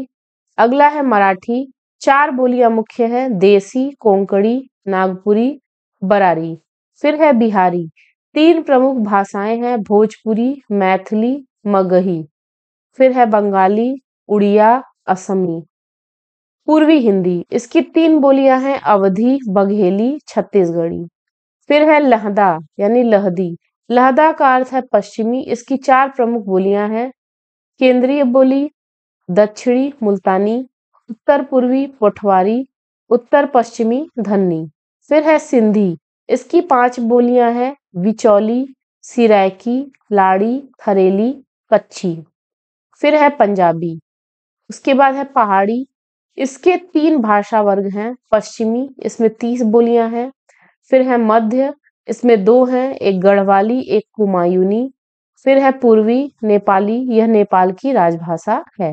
अगला है मराठी चार बोलियां मुख्य हैं देसी कोंकणी नागपुरी बरारी फिर है बिहारी तीन प्रमुख भाषाएं हैं भोजपुरी मैथिली मगही फिर है बंगाली उड़िया असमी पूर्वी हिंदी इसकी तीन बोलियां हैं अवधि बघेली छत्तीसगढ़ी फिर है लहदा यानी लहदी लहदा का अर्थ है पश्चिमी इसकी चार प्रमुख बोलियां हैं केंद्रीय बोली दक्षिणी मुल्तानी उत्तर पूर्वी पोठवारी उत्तर पश्चिमी धन्नी फिर है सिंधी इसकी पांच बोलियां हैं बिचौली सिरायकी लाड़ी थरेली कच्छी फिर है पंजाबी उसके बाद है पहाड़ी इसके तीन भाषा वर्ग हैं पश्चिमी इसमें तीस बोलियां हैं फिर है मध्य इसमें दो हैं एक गढ़वाली एक कुमायूनी फिर है पूर्वी नेपाली यह नेपाल की राजभाषा है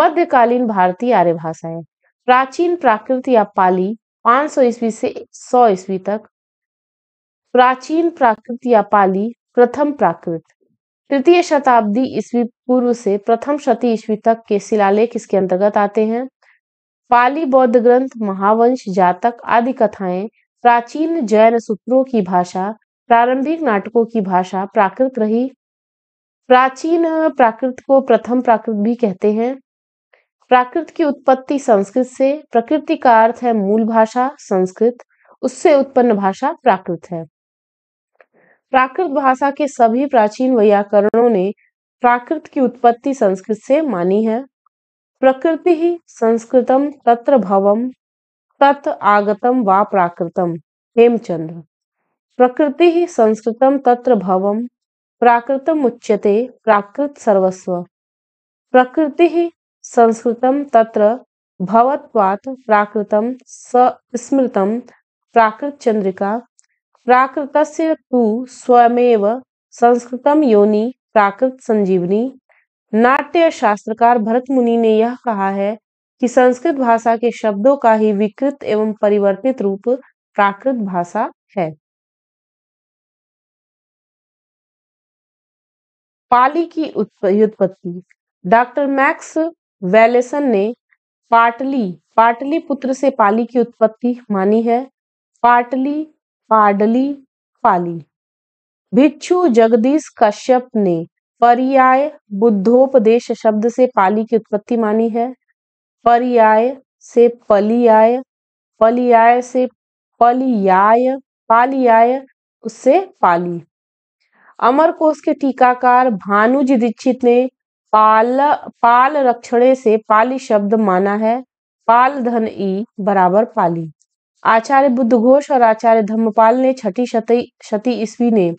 मध्यकालीन भारतीय आर्य भाषाएं प्राचीन प्राकृत या पाली 500 ईस्वी से 100 ईस्वी तक प्राचीन प्राकृत या पाली प्रथम प्राकृत तृतीय शताब्दी ईस्वी पूर्व से प्रथम शती ईस्वी तक के शिलालेख इसके अंतर्गत आते हैं पाली बौद्ध ग्रंथ महावंश जातक आदि कथाएं प्राचीन जैन सूत्रों की भाषा प्रारंभिक नाटकों की भाषा प्राकृत रही प्राचीन प्राकृत को प्रथम प्राकृत भी कहते हैं प्राकृत की उत्पत्ति संस्कृत से प्रकृति का अर्थ है मूल भाषा संस्कृत उससे उत्पन्न भाषा प्राकृत है प्राकृत भाषा के सभी प्राचीन व्याकरणों ने प्राकृत की उत्पत्ति संस्कृत से मानी है प्रकृति ही संस्कृतम तत्र भवम तत् आगतम व प्राकृतम हेमचंद्र प्रकृति ही संस्कृतम तत्र भवम प्राकृतम उच्यते प्राकृत सर्वस्व प्रकृति ही संस्कृतम तत्र भवत्वात् प्राकृतम स्मृतम प्राकृत चंद्रिका प्राकृत तु स्वयमेव संस्कृतम योनि प्राकृत संजीवनी नाट्य शास्त्रकार भरत मुनि ने यह कहा है कि संस्कृत भाषा के शब्दों का ही विकृत एवं परिवर्तित रूप प्राकृत भाषा है पाली की उत्पत्ति डॉक्टर मैक्स वेलेसन ने पाटली पाटली पुत्र से पाली की उत्पत्ति मानी है पाटली फाडली फाली भिक्षु जगदीश कश्यप ने पर्याय बुद्धोपदेश शब्द से पाली की उत्पत्ति मानी है पर्याय से पलियाय पलियाय से पलियाय पालियाय उससे पाली अमर कोश के टीकाकार भानुजी दीक्षित ने पाल पाल रक्षणे से पाली शब्द माना है पाल धन ई बराबर पाली आचार्य बुद्ध घोष और आचार्य धर्मपाल ने छठी शती ईस्वी ने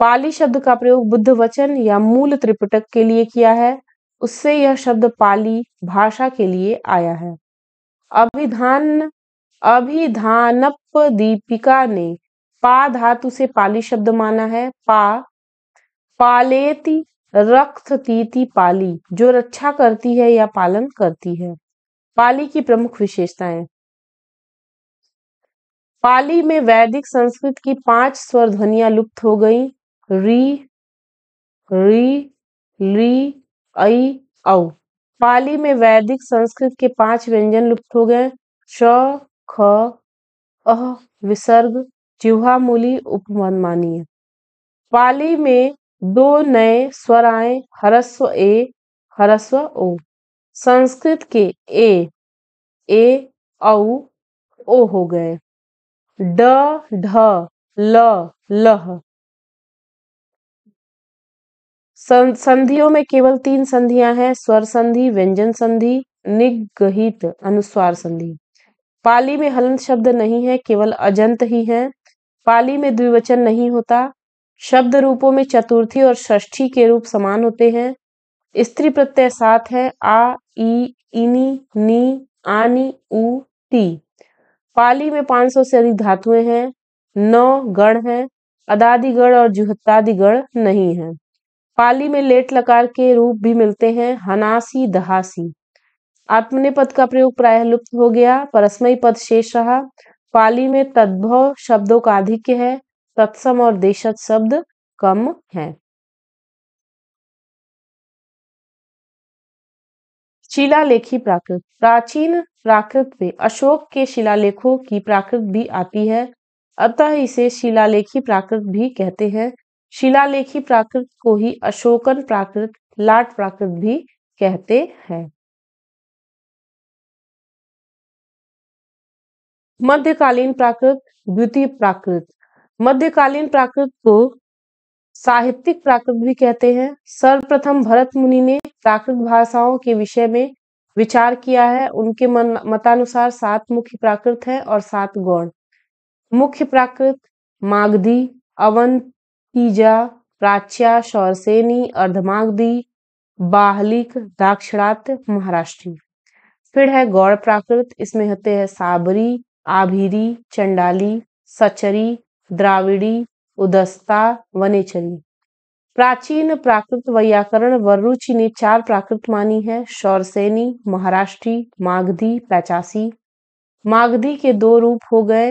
पाली शब्द का प्रयोग बुद्ध वचन या मूल त्रिपिटक के लिए किया है उससे यह शब्द पाली भाषा के लिए आया है अभिधान अभिधानप दीपिका ने पा धातु से पाली शब्द माना है पा पालेति रक्त तीति पाली जो रक्षा करती है या पालन करती है पाली की प्रमुख विशेषताएं पाली में वैदिक संस्कृत की पांच स्वर ध्वनिया लुप्त हो गई री री ली ऐ औ पाली में वैदिक संस्कृत के पांच व्यंजन लुप्त हो गए श ख अह विसर्ग चिह्वामूली उपमनमानीय पाली में दो नए स्वर आए हरस्व ए हरस्व ओ संस्कृत के ए ए औ ओ हो गए ड ढ ल लह संधियों में केवल तीन संधियां हैं स्वर संधि व्यंजन संधि निगहित अनुस्वार संधि पाली में हलंत शब्द नहीं है केवल अजंत ही है पाली में द्विवचन नहीं होता शब्द रूपों में चतुर्थी और षष्ठी के रूप समान होते हैं स्त्री प्रत्यय सात है आ ई इनी नी आनी ऊ टी पाली में 500 से अधिक धातुएं हैं नौ गण हैं अदादिगण और जुहत्तादिगण नहीं हैं पाली में लेट लकार के रूप भी मिलते हैं हनासी दहासी आत्मने पद का प्रयोग प्राय लुप्त हो गया परस्मयी पद शेष रहा पाली में तद्भव शब्दों का अधिक्य है तत्सम और देशज शब्द कम है शिलालेखी प्राकृत प्राचीन प्राकृत में अशोक के शिलालेखों की प्राकृत भी आती है अतः इसे शिलालेखी प्राकृत भी कहते हैं शिलालेखी प्राकृत को ही अशोकन प्राकृत लाट प्राकृत भी कहते हैं मध्यकालीन प्राकृत द्वितीय प्राकृत मध्यकालीन प्राकृत को साहित्यिक प्राकृत भी कहते हैं सर्वप्रथम भरत मुनि ने प्राकृत भाषाओं के विषय में विचार किया है उनके मन मतानुसार सात मुख्य प्राकृत है और सात गौण मुख्य प्राकृत मागधी अवंतीजा प्राच्या शौरसेनी अर्धमागधी बाहलिक दाक्षणात महाराष्ट्री फिर है गौड़ प्राकृत इसमें होते हैं साबरी आभिरी चंडाली सचरी द्राविड़ी उदस्ता वनेचरी प्राचीन प्राकृत वैयाकरण वरुचि ने चार प्राकृत मानी है शौरसेनी महाराष्ट्री मागधी पैचासी मागधी के दो रूप हो गए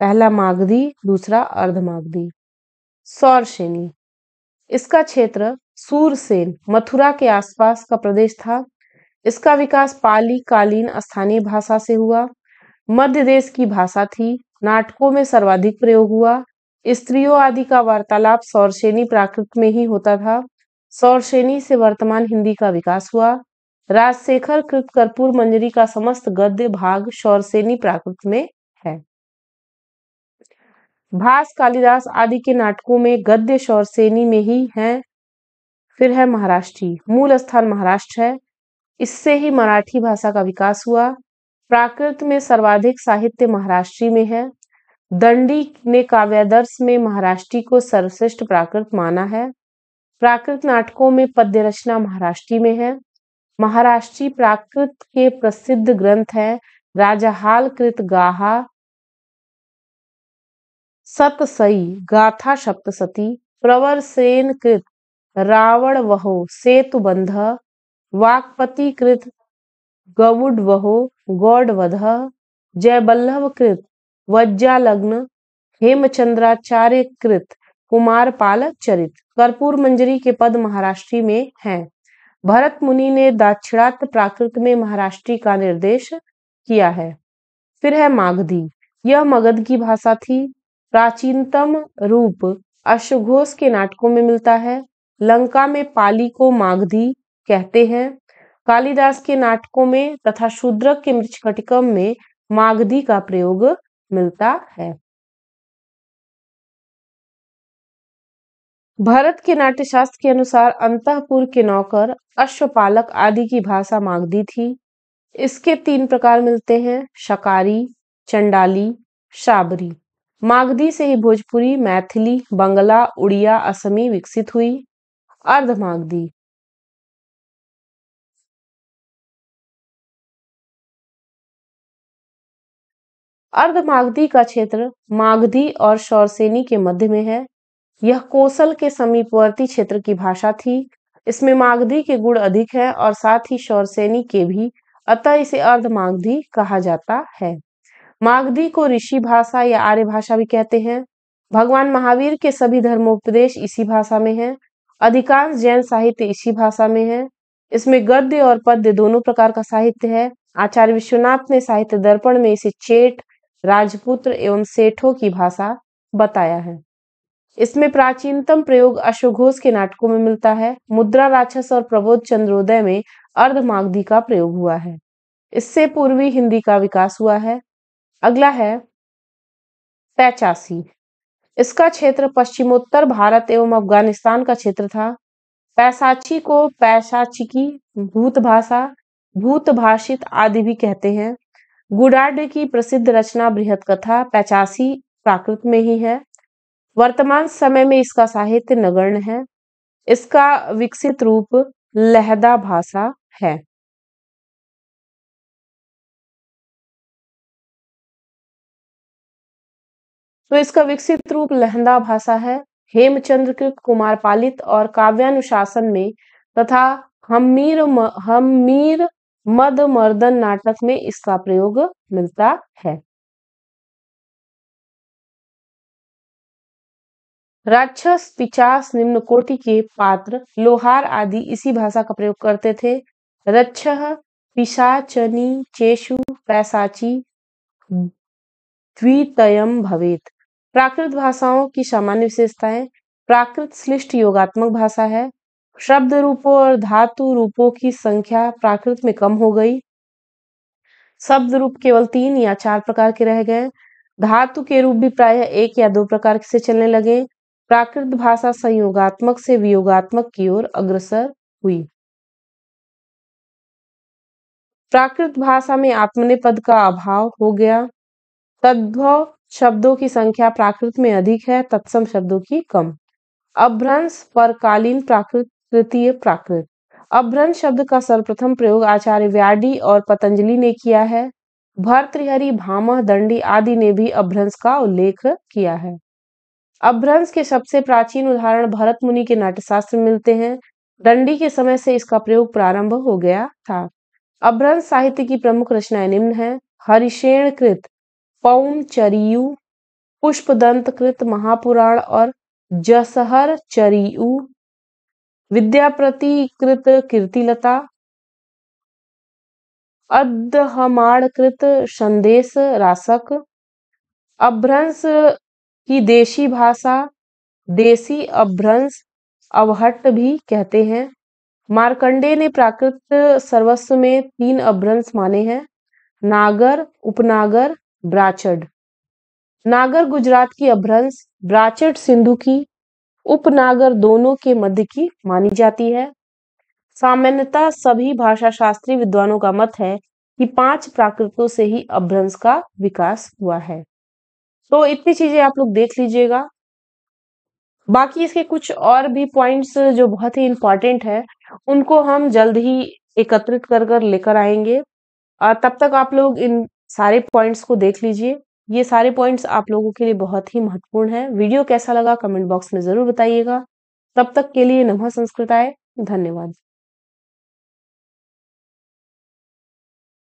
पहला मागधी दूसरा अर्धमागधी सौरसेनी इसका क्षेत्र सूरसेन मथुरा के आसपास का प्रदेश था इसका विकास पाली कालीन स्थानीय भाषा से हुआ मध्य देश की भाषा थी नाटकों में सर्वाधिक प्रयोग हुआ स्त्रियों आदि का वार्तालाप सौरसेनी प्राकृत में ही होता था सौरसेनी से वर्तमान हिंदी का विकास हुआ राजशेखर कृत कर्पूर मंजरी का समस्त गद्य भाग सौरसेनी प्राकृत में है भास कालिदास आदि के नाटकों में गद्य सौरसेनी में ही है फिर है महाराष्ट्री मूल स्थान महाराष्ट्र है इससे ही मराठी भाषा का विकास हुआ प्राकृत में सर्वाधिक साहित्य महाराष्ट्री में है दंडी ने काव्यादर्श में महाराष्ट्री को सर्वश्रेष्ठ प्राकृत माना है प्राकृत नाटकों में पद्य रचना महाराष्ट्री में है महाराष्ट्री प्राकृत के प्रसिद्ध ग्रंथ है राजहाल कृत गाहा सतसई गाथा सप्तसती प्रवर सेन कृत रावण वहो सेतु बंध वाकपति कृत गवुड वहो गौड वध जय बल्लभ कृत वज्जा लग्न हेमचंद्राचार्य कृत कुमार पाल चरित कर्पूर मंजरी के पद महाराष्ट्री में हैं। भरत मुनि ने दाक्षिणात प्राकृत में महाराष्ट्री का निर्देश किया है फिर है माघधी यह मगध की भाषा थी प्राचीनतम रूप अश्वघोष के नाटकों में मिलता है लंका में पाली को माघधी कहते हैं कालिदास के नाटकों में तथा शूद्रक के मृक्षकटिकम में माघधी का प्रयोग मिलता है भरत के नाट्यशास्त्र के अनुसार अंतपुर के नौकर अश्वपालक आदि की भाषा मागदी थी इसके तीन प्रकार मिलते हैं शकारी चंडाली शाबरी मागदी से ही भोजपुरी मैथिली बंगला उड़िया असमी विकसित हुई अर्धमागधी अर्धमागधी का क्षेत्र मागधी और शौरसेनी के मध्य में है यह कोसल के समीपवर्ती क्षेत्र की भाषा थी इसमें मागधी के गुण अधिक है और साथ ही शौरसेनी के भी अतः इसे अर्धमागधी कहा जाता है मागधी को ऋषि भाषा या आर्य भाषा भी कहते हैं भगवान महावीर के सभी धर्मोपदेश इसी भाषा में हैं अधिकांश जैन साहित्य इसी भाषा में है इसमें गद्य और पद्य दोनों प्रकार का साहित्य है आचार्य विश्वनाथ ने साहित्य दर्पण में इसे चेट राजपुत्र एवं सेठों की भाषा बताया है इसमें प्राचीनतम प्रयोग अशोघोष के नाटकों में मिलता है मुद्रा राक्षस और प्रबोध चंद्रोदय में अर्धमागधी का प्रयोग हुआ है इससे पूर्वी हिंदी का विकास हुआ है अगला है पैचासी इसका क्षेत्र पश्चिमोत्तर भारत एवं अफगानिस्तान का क्षेत्र था पैसाची को पैसाचिकी भूत भाषा भूत भाषित आदि भी कहते हैं गुडार्ड की प्रसिद्ध रचना बृहत कथा पैचासी प्राकृत में ही है वर्तमान समय में इसका साहित्य नगर्ण है इसका विकसित रूप लहदा भाषा है तो इसका विकसित रूप लहदा भाषा है हेमचंद्र के कुमार पालित और काव्यानुशासन में तथा हमीर हमीर मद मर्दन नाटक में इसका प्रयोग मिलता है राक्षस पिचास निम्न कोटि के पात्र लोहार आदि इसी भाषा का प्रयोग करते थे रक्ष पिशाचनी चेषु पैसाची द्वितयम भवेत प्राकृत भाषाओं की सामान्य विशेषताएं प्राकृत श्लिष्ट योगात्मक भाषा है शब्द रूपों और धातु रूपों की संख्या प्राकृत में कम हो गई शब्द रूप केवल तीन या चार प्रकार के रह गए धातु के रूप भी प्रायः एक या दो प्रकार से चलने लगे प्राकृत भाषा संयोगात्मक से वियोगात्मक की ओर अग्रसर हुई प्राकृत भाषा में आत्मने पद का अभाव हो गया तद्भव शब्दों की संख्या प्राकृत में अधिक है तत्सम शब्दों की कम अभ्रंश परकालीन प्राकृत तृतीय प्राकृत अभ्रंश शब्द का सर्वप्रथम प्रयोग आचार्य व्याडी और पतंजलि ने किया है भर्तृहरि भामह दंडी आदि ने भी अभ्रंश का उल्लेख किया है अभ्रंश के सबसे प्राचीन उदाहरण भरत मुनि के नाट्यशास्त्र मिलते हैं दंडी के समय से इसका प्रयोग प्रारंभ हो गया था अभ्रंश साहित्य की प्रमुख रचनाएं निम्न है हरिषेण कृत पौम चरियु पुष्पदंत कृत महापुराण और जसहर चरियु विद्या प्रतिकृत कीर्तिलता अदहमाणकृत संदेश रासक अभ्रंश की देशी भाषा देशी अभ्रंश अवहट भी कहते हैं मार्कंडे ने प्राकृत सर्वस्व में तीन अभ्रंश माने हैं नागर उपनागर ब्राचड नागर गुजरात की अभ्रंश ब्राचड सिंधु की उपनागर दोनों के मध्य की मानी जाती है सामान्यतः सभी भाषा शास्त्री विद्वानों का मत है कि पांच प्राकृतों से ही अभ्रंश का विकास हुआ है तो इतनी चीजें आप लोग देख लीजिएगा बाकी इसके कुछ और भी पॉइंट्स जो बहुत ही इंपॉर्टेंट है उनको हम जल्द ही एकत्रित कर कर लेकर आएंगे और तब तक आप लोग इन सारे पॉइंट्स को देख लीजिए ये सारे पॉइंट्स आप लोगों के लिए बहुत ही महत्वपूर्ण है वीडियो कैसा लगा कमेंट बॉक्स में जरूर बताइएगा तब तक के लिए नमः आए धन्यवाद